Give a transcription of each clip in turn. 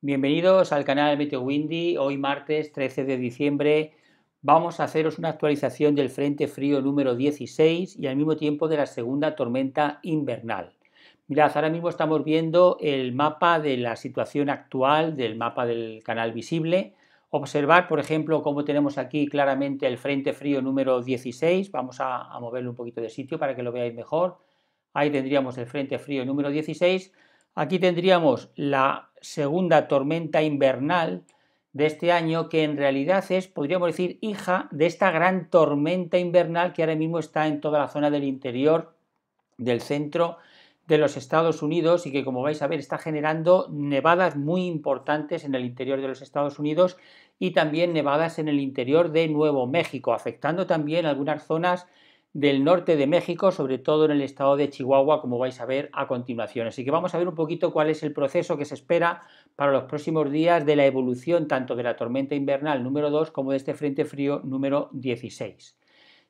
Bienvenidos al canal Meteo Windy. Hoy martes 13 de diciembre vamos a haceros una actualización del Frente Frío número 16 y al mismo tiempo de la segunda tormenta invernal. Mirad, ahora mismo estamos viendo el mapa de la situación actual del mapa del canal visible. Observar, por ejemplo, cómo tenemos aquí claramente el Frente Frío número 16. Vamos a, a moverlo un poquito de sitio para que lo veáis mejor. Ahí tendríamos el Frente Frío número 16. Aquí tendríamos la segunda tormenta invernal de este año, que en realidad es, podríamos decir, hija de esta gran tormenta invernal que ahora mismo está en toda la zona del interior del centro de los Estados Unidos y que, como vais a ver, está generando nevadas muy importantes en el interior de los Estados Unidos y también nevadas en el interior de Nuevo México, afectando también algunas zonas del norte de México, sobre todo en el estado de Chihuahua, como vais a ver a continuación. Así que vamos a ver un poquito cuál es el proceso que se espera para los próximos días de la evolución tanto de la tormenta invernal número 2 como de este frente frío número 16.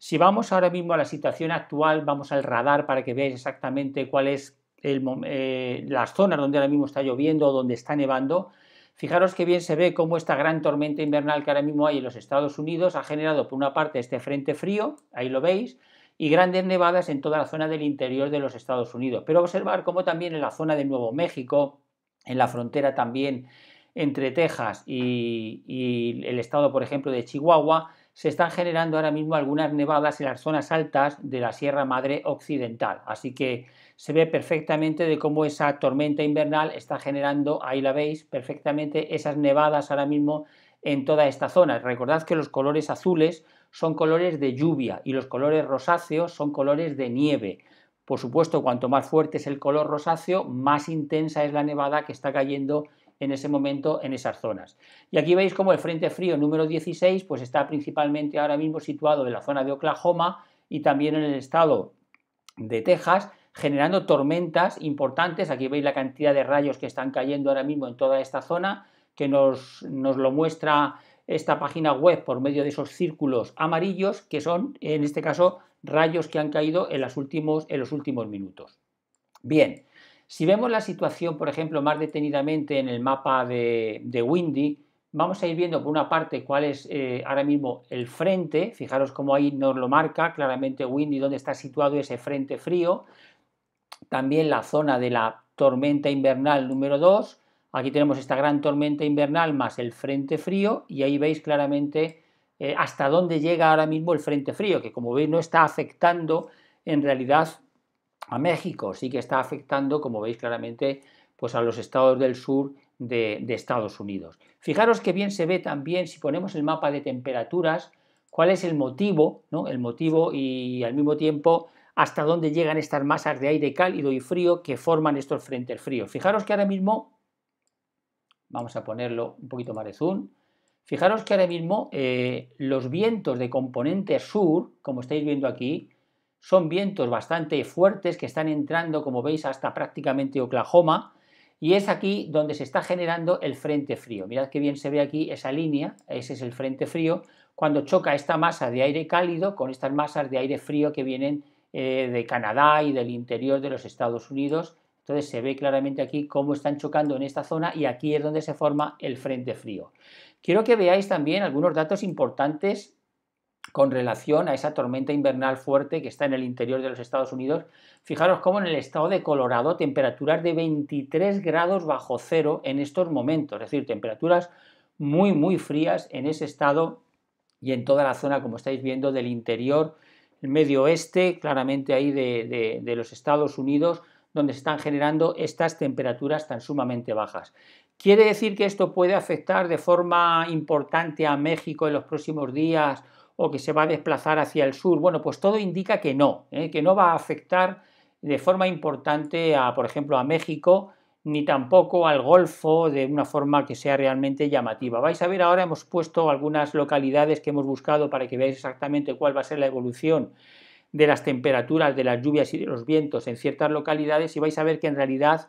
Si vamos ahora mismo a la situación actual, vamos al radar para que veáis exactamente cuál es eh, las zonas donde ahora mismo está lloviendo o donde está nevando. Fijaros que bien se ve cómo esta gran tormenta invernal que ahora mismo hay en los Estados Unidos ha generado por una parte este frente frío, ahí lo veis, y grandes nevadas en toda la zona del interior de los Estados Unidos. Pero observar cómo también en la zona de Nuevo México, en la frontera también entre Texas y, y el estado, por ejemplo, de Chihuahua, se están generando ahora mismo algunas nevadas en las zonas altas de la Sierra Madre Occidental. Así que se ve perfectamente de cómo esa tormenta invernal está generando, ahí la veis, perfectamente esas nevadas ahora mismo en toda esta zona. Recordad que los colores azules son colores de lluvia y los colores rosáceos son colores de nieve. Por supuesto, cuanto más fuerte es el color rosáceo, más intensa es la nevada que está cayendo en ese momento en esas zonas. Y aquí veis como el Frente Frío número 16 pues está principalmente ahora mismo situado en la zona de Oklahoma y también en el estado de Texas, generando tormentas importantes. Aquí veis la cantidad de rayos que están cayendo ahora mismo en toda esta zona, que nos, nos lo muestra esta página web por medio de esos círculos amarillos, que son, en este caso, rayos que han caído en, las últimos, en los últimos minutos. Bien, si vemos la situación, por ejemplo, más detenidamente en el mapa de, Windy, vamos a ir viendo por una parte cuál es eh, ahora mismo el frente, fijaros cómo ahí nos lo marca claramente Windy, dónde está situado ese frente frío, también la zona de la tormenta invernal número 2, aquí tenemos esta gran tormenta invernal más el frente frío y ahí veis claramente eh, hasta dónde llega ahora mismo el frente frío, que como veis no está afectando en realidad a México, sí que está afectando, como veis claramente, pues a los estados del sur de, Estados Unidos. Fijaros que bien se ve también, si ponemos el mapa de temperaturas, cuál es el motivo, ¿no? El motivo y al mismo tiempo hasta dónde llegan estas masas de aire cálido y frío que forman estos frentes fríos. Fijaros que ahora mismo, vamos a ponerlo un poquito más de zoom, fijaros que ahora mismo eh, los vientos de componente sur, como estáis viendo aquí, son vientos bastante fuertes que están entrando, como veis, hasta prácticamente Oklahoma. Y es aquí donde se está generando el frente frío. Mirad que bien se ve aquí esa línea, ese es el frente frío, cuando choca esta masa de aire cálido con estas masas de aire frío que vienen eh, de Canadá y del interior de los Estados Unidos. Entonces se ve claramente aquí cómo están chocando en esta zona y aquí es donde se forma el frente frío. Quiero que veáis también algunos datos importantes con relación a esa tormenta invernal fuerte que está en el interior de los Estados Unidos. Fijaros cómo en el estado de Colorado temperaturas de 23 grados bajo cero en estos momentos, es decir, temperaturas muy, muy frías en ese estado y en toda la zona, como estáis viendo, del interior, el medio oeste, claramente ahí de, de los Estados Unidos, donde se están generando estas temperaturas tan sumamente bajas. ¿Quiere decir que esto puede afectar de forma importante a México en los próximos días? o que se va a desplazar hacia el sur. Bueno, pues todo indica que no, ¿eh? que no va a afectar de forma importante a, por ejemplo, a México, ni tampoco al Golfo de una forma que sea realmente llamativa. Vais a ver ahora, hemos puesto algunas localidades que hemos buscado para que veáis exactamente cuál va a ser la evolución de las temperaturas, de las lluvias y de los vientos en ciertas localidades y vais a ver que en realidad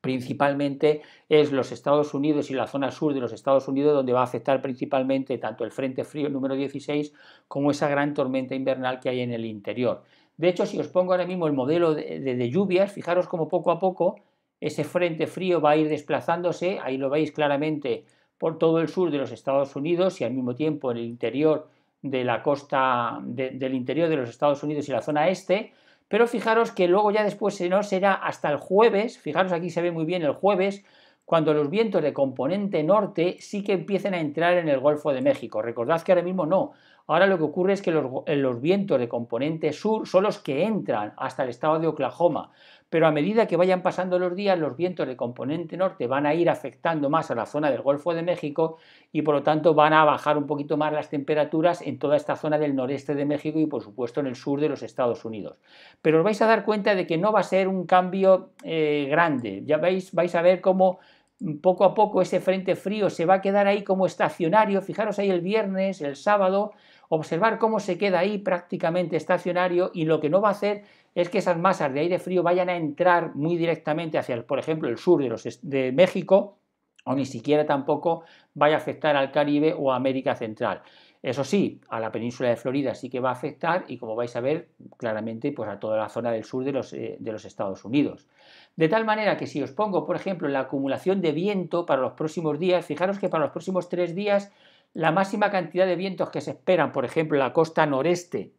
principalmente es los Estados Unidos y la zona sur de los Estados Unidos donde va a afectar principalmente tanto el Frente Frío número 16 como esa gran tormenta invernal que hay en el interior. De hecho, si os pongo ahora mismo el modelo de, lluvias, fijaros cómo poco a poco ese Frente Frío va a ir desplazándose, ahí lo veis claramente por todo el sur de los Estados Unidos y al mismo tiempo en el interior de la costa del interior de los Estados Unidos y la zona este, pero fijaros que luego ya después no será hasta el jueves, fijaros aquí se ve muy bien el jueves, cuando los vientos de componente norte sí que empiecen a entrar en el Golfo de México. Recordad que ahora mismo no, Ahora lo que ocurre es que eh, los, vientos de componente sur son los que entran hasta el estado de Oklahoma, pero a medida que vayan pasando los días, los vientos de componente norte van a ir afectando más a la zona del Golfo de México y por lo tanto van a bajar un poquito más las temperaturas en toda esta zona del noreste de México y por supuesto en el sur de los Estados Unidos. Pero os vais a dar cuenta de que no va a ser un cambio eh, grande, ya veis, vais a ver cómo mm, poco a poco ese frente frío se va a quedar ahí como estacionario, fijaros ahí el viernes, el sábado, observar cómo se queda ahí prácticamente estacionario y lo que no va a hacer es que esas masas de aire frío vayan a entrar muy directamente hacia, por ejemplo, el sur de, los de México o ni siquiera tampoco vaya a afectar al Caribe o a América Central. Eso sí, a la península de Florida sí que va a afectar y como vais a ver claramente pues a toda la zona del sur de los, eh, de los Estados Unidos. De tal manera que si os pongo, por ejemplo, la acumulación de viento para los próximos días, fijaros que para los próximos tres días la máxima cantidad de vientos que se esperan, por ejemplo, en la costa noreste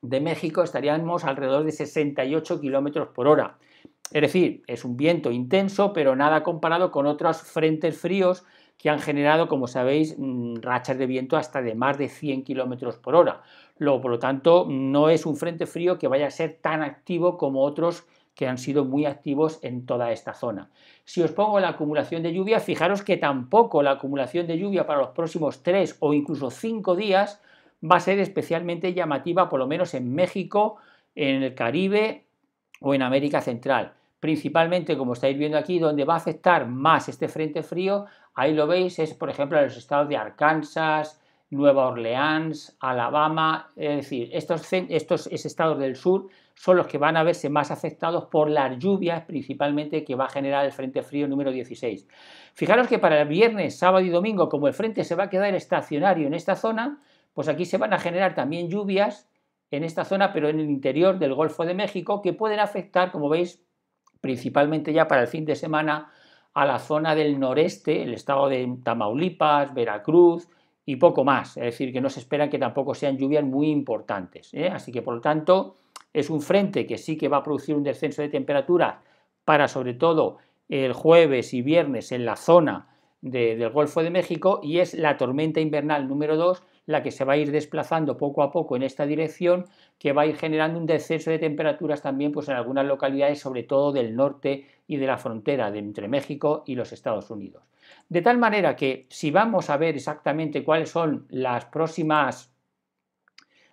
de México, estaríamos alrededor de 68 kilómetros por hora. Es decir, es un viento intenso, pero nada comparado con otros frentes fríos que han generado, como sabéis, mm, rachas de viento hasta de más de 100 kilómetros por hora. Luego, por lo tanto, no es un frente frío que vaya a ser tan activo como otros que han sido muy activos en toda esta zona. Si os pongo la acumulación de lluvia, fijaros que tampoco la acumulación de lluvia para los próximos tres o incluso cinco días va a ser especialmente llamativa, por lo menos en México, en el Caribe o en América Central. Principalmente, como estáis viendo aquí, donde va a afectar más este frente frío, ahí lo veis, es por ejemplo en los estados de Arkansas, Nueva Orleans, Alabama, es decir, estos, estos estados del sur son los que van a verse más afectados por las lluvias principalmente que va a generar el Frente Frío número 16. Fijaros que para el viernes, sábado y domingo, como el frente se va a quedar estacionario en esta zona, pues aquí se van a generar también lluvias en esta zona, pero en el interior del Golfo de México, que pueden afectar, como veis, principalmente ya para el fin de semana a la zona del noreste, el estado de Tamaulipas, Veracruz y poco más. Es decir, que no se esperan que tampoco sean lluvias muy importantes. ¿eh? Así que, por lo tanto, es un frente que sí que va a producir un descenso de temperaturas para sobre todo el jueves y viernes en la zona del Golfo de México y es la tormenta invernal número 2 la que se va a ir desplazando poco a poco en esta dirección que va a ir generando un descenso de temperaturas también pues en algunas localidades sobre todo del norte y de la frontera de entre México y los Estados Unidos. De tal manera que si vamos a ver exactamente cuáles son las próximas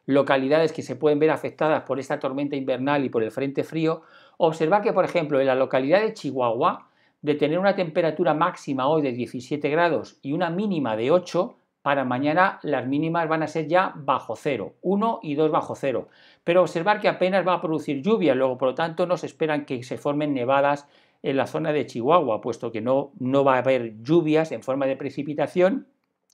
localidades que se pueden ver afectadas por esta tormenta invernal y por el frente frío, observar que, por ejemplo, en la localidad de Chihuahua, de tener una temperatura máxima hoy de 17 grados y una mínima de 8, para mañana las mínimas van a ser ya bajo cero, 1 y 2 bajo cero. Pero observar que apenas va a producir lluvia, luego por lo tanto no se esperan que se formen nevadas en la zona de Chihuahua, puesto que no, no va a haber lluvias en forma de precipitación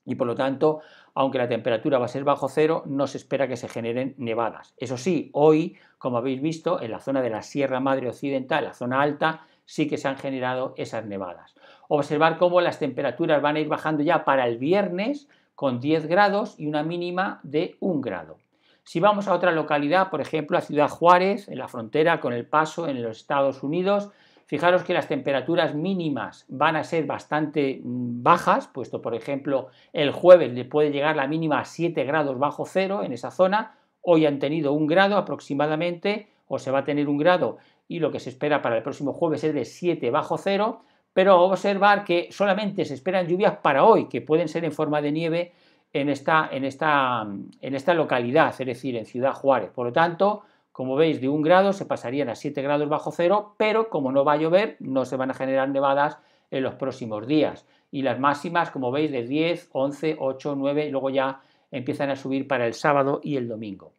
y por lo tanto aunque la temperatura va a ser bajo cero, no se espera que se generen nevadas. Eso sí, hoy, como habéis visto, en la zona de la Sierra Madre Occidental, la zona alta, sí que se han generado esas nevadas. Observar cómo las temperaturas van a ir bajando ya para el viernes con 10 grados y una mínima de 1 grado. Si vamos a otra localidad, por ejemplo, a Ciudad Juárez, en la frontera con El Paso, en los Estados Unidos, Fijaros que las temperaturas mínimas van a ser bastante mm, bajas, puesto por ejemplo el jueves le puede llegar la mínima a 7 grados bajo cero en esa zona, hoy han tenido un grado aproximadamente, o se va a tener un grado, y lo que se espera para el próximo jueves es de 7 bajo cero, pero observar que solamente se esperan lluvias para hoy, que pueden ser en forma de nieve en esta, en esta, en esta localidad, es decir, en Ciudad Juárez. Por lo tanto, como veis, de un grado se pasarían a 7 grados bajo cero, pero como no va a llover, no se van a generar nevadas en los próximos días. Y las máximas, como veis, de 10, 11, 8, 9, y luego ya empiezan a subir para el sábado y el domingo.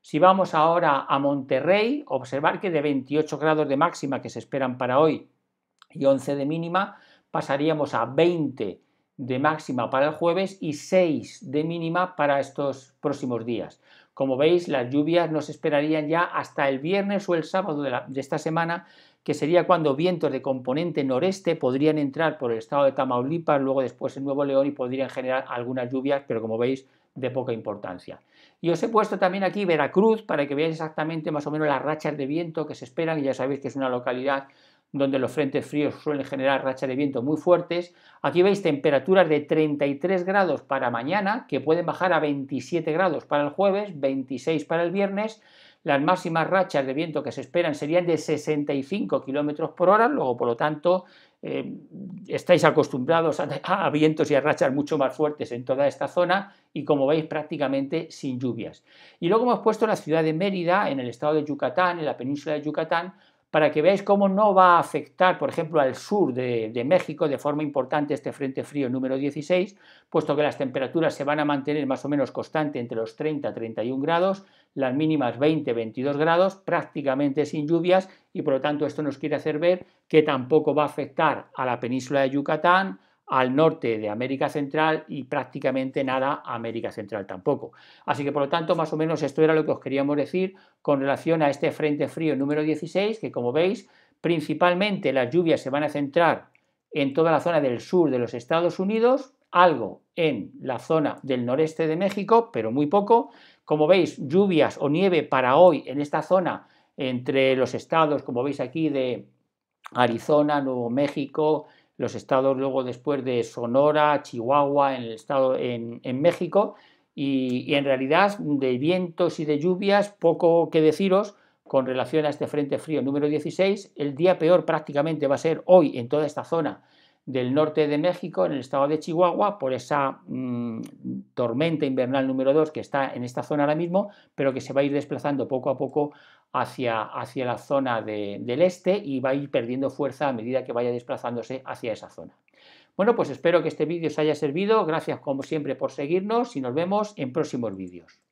Si vamos ahora a Monterrey, observar que de 28 grados de máxima que se esperan para hoy y 11 de mínima, pasaríamos a 20 de máxima para el jueves y 6 de mínima para estos próximos días. Como veis, las lluvias nos esperarían ya hasta el viernes o el sábado de, esta semana, que sería cuando vientos de componente noreste podrían entrar por el estado de Tamaulipas, luego después en Nuevo León y podrían generar algunas lluvias, pero como veis, de poca importancia. Y os he puesto también aquí Veracruz para que veáis exactamente más o menos las rachas de viento que se esperan, y ya sabéis que es una localidad donde los frentes fríos suelen generar rachas de viento muy fuertes. Aquí veis temperaturas de 33 grados para mañana, que pueden bajar a 27 grados para el jueves, 26 para el viernes. Las máximas rachas de viento que se esperan serían de 65 kilómetros por hora, luego, por lo tanto, eh, estáis acostumbrados a, vientos y a rachas mucho más fuertes en toda esta zona y como veis prácticamente sin lluvias. Y luego hemos puesto la ciudad de Mérida en el estado de Yucatán, en la península de Yucatán, para que veáis cómo no va a afectar, por ejemplo, al sur de, México de forma importante este frente frío número 16, puesto que las temperaturas se van a mantener más o menos constante entre los 30 y 31 grados, las mínimas 20-22 grados, prácticamente sin lluvias, y por lo tanto esto nos quiere hacer ver que tampoco va a afectar a la península de Yucatán, al norte de América Central y prácticamente nada a América Central tampoco. Así que por lo tanto, más o menos esto era lo que os queríamos decir con relación a este frente frío número 16, que como veis, principalmente las lluvias se van a centrar en toda la zona del sur de los Estados Unidos, algo en la zona del noreste de México, pero muy poco. Como veis, lluvias o nieve para hoy en esta zona entre los estados, como veis aquí, de Arizona, Nuevo México, los estados luego después de Sonora, Chihuahua, en, el estado, en, México, y, en realidad de vientos y de lluvias, poco que deciros con relación a este frente frío número 16. El día peor prácticamente va a ser hoy en toda esta zona del norte de México, en el estado de Chihuahua, por esa mm, tormenta invernal número 2 que está en esta zona ahora mismo, pero que se va a ir desplazando poco a poco hacia, hacia la zona del este y va a ir perdiendo fuerza a medida que vaya desplazándose hacia esa zona. Bueno, pues espero que este vídeo os haya servido. Gracias como siempre por seguirnos y nos vemos en próximos vídeos.